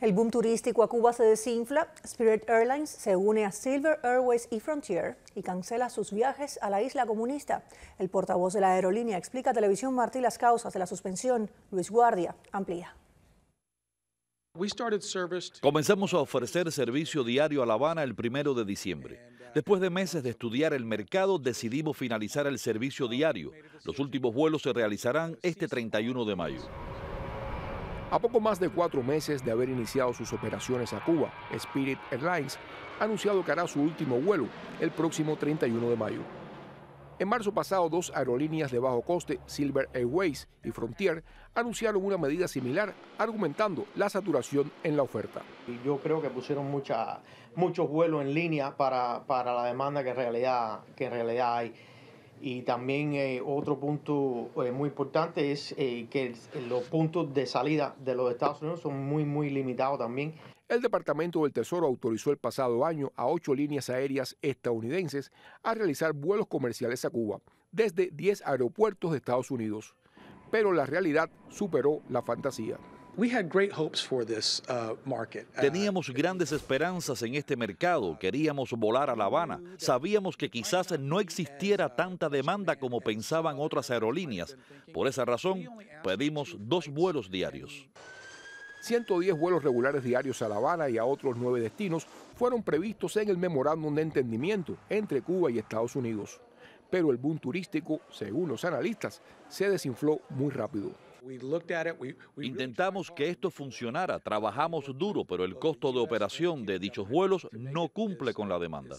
El boom turístico a Cuba se desinfla, Spirit Airlines se une a Silver Airways y Frontier y cancela sus viajes a la isla comunista. El portavoz de la aerolínea explica a Televisión Martí las causas de la suspensión. Luis Guardia amplía. Comenzamos a ofrecer servicio diario a La Habana el primero de diciembre. Después de meses de estudiar el mercado, decidimos finalizar el servicio diario. Los últimos vuelos se realizarán este 31 de mayo. A poco más de cuatro meses de haber iniciado sus operaciones a Cuba, Spirit Airlines ha anunciado que hará su último vuelo el próximo 31 de mayo. En marzo pasado, dos aerolíneas de bajo coste, Silver Airways y Frontier, anunciaron una medida similar, argumentando la saturación en la oferta. Yo creo que pusieron mucha, muchos vuelos en línea para, la demanda que en realidad, que en realidad hay. Y también eh, otro punto eh, muy importante es eh, que los puntos de salida de los Estados Unidos son muy, muy limitados también. El Departamento del Tesoro autorizó el pasado año a ocho líneas aéreas estadounidenses a realizar vuelos comerciales a Cuba desde 10 aeropuertos de Estados Unidos. Pero la realidad superó la fantasía. Teníamos grandes esperanzas en este mercado, queríamos volar a La Habana, sabíamos que quizás no existiera tanta demanda como pensaban otras aerolíneas. Por esa razón, pedimos dos vuelos diarios. 110 vuelos regulares diarios a La Habana y a otros nueve destinos fueron previstos en el memorándum de entendimiento entre Cuba y Estados Unidos. Pero el boom turístico, según los analistas, se desinfló muy rápido. Intentamos que esto funcionara, trabajamos duro, pero el costo de operación de dichos vuelos no cumple con la demanda.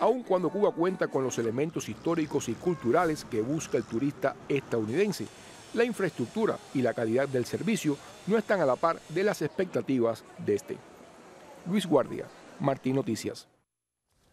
Aun cuando Cuba cuenta con los elementos históricos y culturales que busca el turista estadounidense, la infraestructura y la calidad del servicio no están a la par de las expectativas de este. Luis Guardia, Martín Noticias.